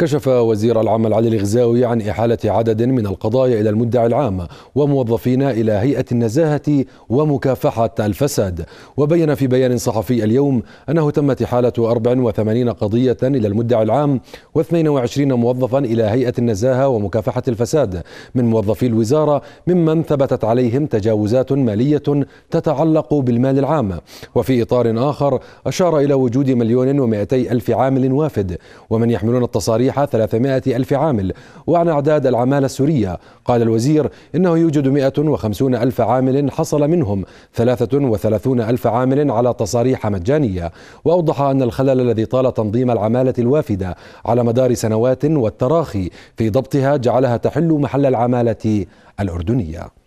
كشف وزير العمل علي الغزاوي عن إحالة عدد من القضايا إلى المدعي العام وموظفين إلى هيئة النزاهة ومكافحة الفساد وبين في بيان صحفي اليوم أنه تمت إحالة 84 قضية إلى المدعي العام و22 موظفا إلى هيئة النزاهة ومكافحة الفساد من موظفي الوزارة ممن ثبتت عليهم تجاوزات مالية تتعلق بالمال العام وفي إطار آخر أشار إلى وجود مليون ومئتي ألف عامل وافد ومن يحملون التصاريح صحيح 300 ألف عامل وعن أعداد العمالة السورية قال الوزير إنه يوجد 150 ألف عامل حصل منهم 33 ألف عامل على تصاريح مجانية وأوضح أن الخلل الذي طال تنظيم العمالة الوافدة على مدار سنوات والتراخي في ضبطها جعلها تحل محل العمالة الأردنية